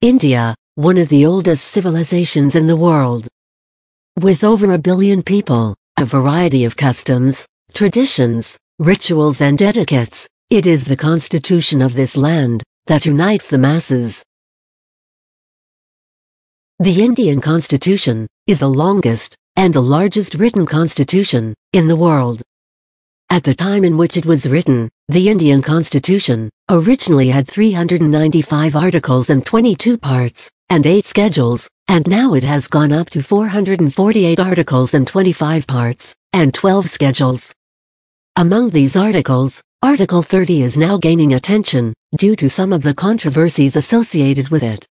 India, one of the oldest civilizations in the world. With over a billion people, a variety of customs, traditions, rituals and etiquettes, it is the constitution of this land that unites the masses. The Indian Constitution is the longest and the largest written constitution in the world. At the time in which it was written, the Indian Constitution originally had 395 articles and 22 parts, and 8 schedules, and now it has gone up to 448 articles and 25 parts, and 12 schedules. Among these articles, Article 30 is now gaining attention, due to some of the controversies associated with it.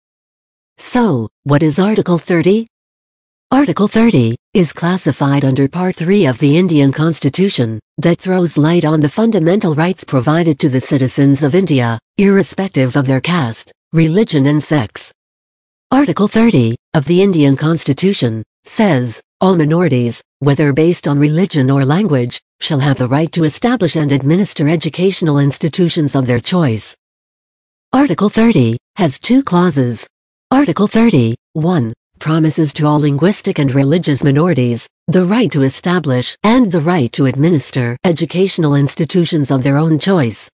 So, what is Article 30? Article 30 is classified under Part 3 of the Indian Constitution that throws light on the fundamental rights provided to the citizens of India, irrespective of their caste, religion and sex. Article 30 of the Indian Constitution says, all minorities, whether based on religion or language, shall have the right to establish and administer educational institutions of their choice. Article 30 has two clauses. Article 30, 1 promises to all linguistic and religious minorities the right to establish and the right to administer educational institutions of their own choice.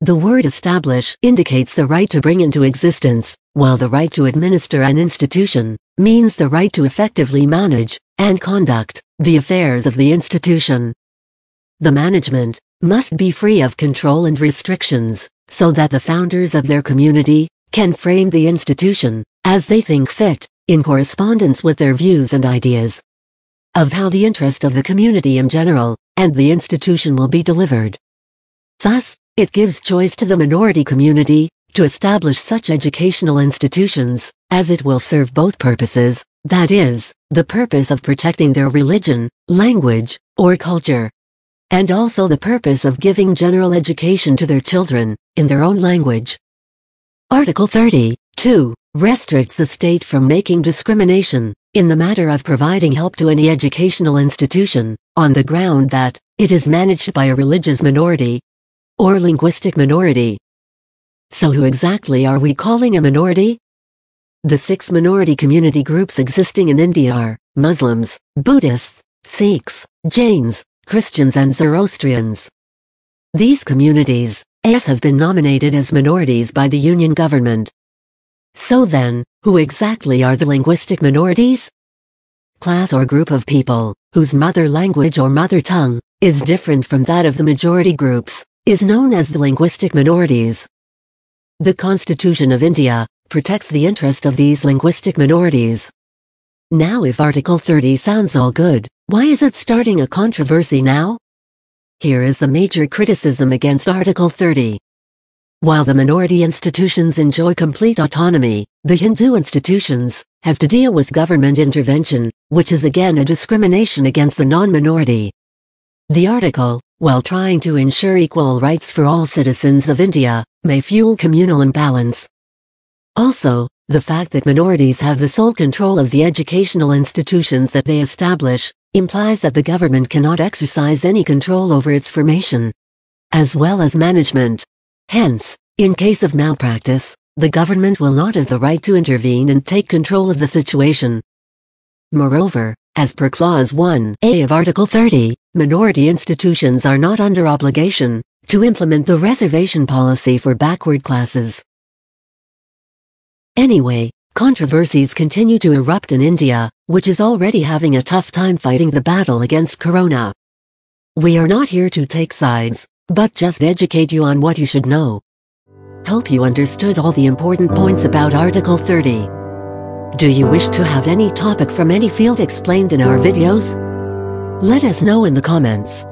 The word establish indicates the right to bring into existence, while the right to administer an institution means the right to effectively manage and conduct the affairs of the institution. The management must be free of control and restrictions so that the founders of their community can frame the institution as they think fit in correspondence with their views and ideas of how the interest of the community in general and the institution will be delivered. Thus, it gives choice to the minority community to establish such educational institutions as it will serve both purposes, that is, the purpose of protecting their religion, language, or culture, and also the purpose of giving general education to their children in their own language. Article 30, 2 restricts the state from making discrimination in the matter of providing help to any educational institution on the ground that it is managed by a religious minority or linguistic minority. So who exactly are we calling a minority? The six minority community groups existing in India are Muslims, Buddhists, Sikhs, Jains, Christians and Zoroastrians. These communities, as have been nominated as minorities by the Union government. So then, who exactly are the linguistic minorities? Class or group of people, whose mother language or mother tongue, is different from that of the majority groups, is known as the linguistic minorities. The Constitution of India, protects the interest of these linguistic minorities. Now if Article 30 sounds all good, why is it starting a controversy now? Here is the major criticism against Article 30. While the minority institutions enjoy complete autonomy, the Hindu institutions have to deal with government intervention, which is again a discrimination against the non-minority. The article, while trying to ensure equal rights for all citizens of India, may fuel communal imbalance. Also, the fact that minorities have the sole control of the educational institutions that they establish implies that the government cannot exercise any control over its formation, as well as management. Hence, in case of malpractice, the government will not have the right to intervene and take control of the situation. Moreover, as per Clause 1A of Article 30, minority institutions are not under obligation to implement the reservation policy for backward classes. Anyway, controversies continue to erupt in India, which is already having a tough time fighting the battle against corona. We are not here to take sides, but just educate you on what you should know. Hope you understood all the important points about Article 30. Do you wish to have any topic from any field explained in our videos? Let us know in the comments.